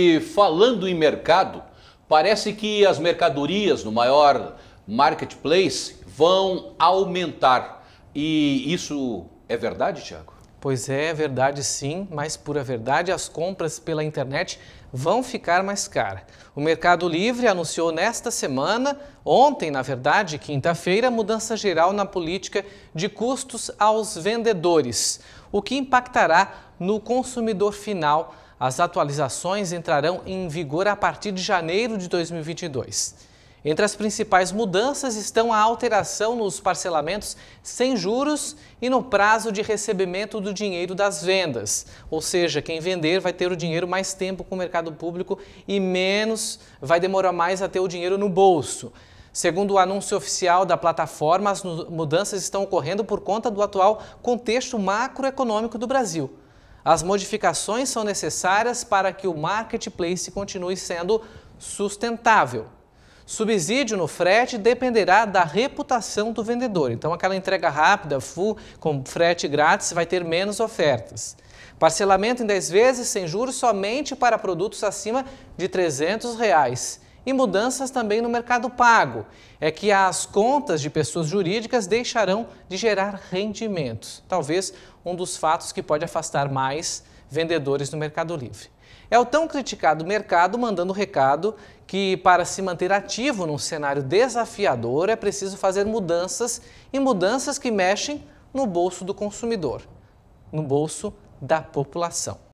E falando em mercado, parece que as mercadorias no maior marketplace vão aumentar. E isso é verdade, Tiago? Pois é, é, verdade sim, mas pura verdade, as compras pela internet vão ficar mais caras. O Mercado Livre anunciou nesta semana, ontem, na verdade, quinta-feira, mudança geral na política de custos aos vendedores, o que impactará no consumidor final as atualizações entrarão em vigor a partir de janeiro de 2022. Entre as principais mudanças estão a alteração nos parcelamentos sem juros e no prazo de recebimento do dinheiro das vendas. Ou seja, quem vender vai ter o dinheiro mais tempo com o mercado público e menos vai demorar mais a ter o dinheiro no bolso. Segundo o anúncio oficial da plataforma, as mudanças estão ocorrendo por conta do atual contexto macroeconômico do Brasil. As modificações são necessárias para que o marketplace continue sendo sustentável. Subsídio no frete dependerá da reputação do vendedor. Então, aquela entrega rápida, full, com frete grátis, vai ter menos ofertas. Parcelamento em 10 vezes sem juros somente para produtos acima de R$ 300. Reais e mudanças também no mercado pago. É que as contas de pessoas jurídicas deixarão de gerar rendimentos. Talvez um dos fatos que pode afastar mais vendedores do Mercado Livre. É o tão criticado mercado mandando recado que, para se manter ativo num cenário desafiador, é preciso fazer mudanças e mudanças que mexem no bolso do consumidor, no bolso da população.